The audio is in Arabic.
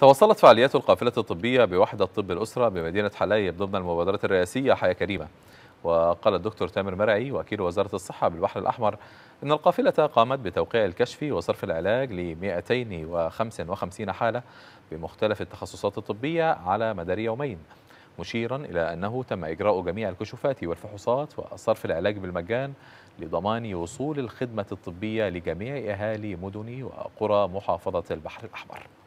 تواصلت فعاليات القافلة الطبية بوحدة طب الأسرة بمدينة حلايب ضمن المبادرة الرئاسية حياة كريمة وقال الدكتور تامر مرعي وكيل وزارة الصحة بالبحر الأحمر إن القافلة قامت بتوقيع الكشف وصرف العلاج ل 255 حالة بمختلف التخصصات الطبية على مدار يومين مشيرا إلى أنه تم إجراء جميع الكشوفات والفحوصات وصرف العلاج بالمجان لضمان وصول الخدمة الطبية لجميع أهالي مدن وقرى محافظة البحر الأحمر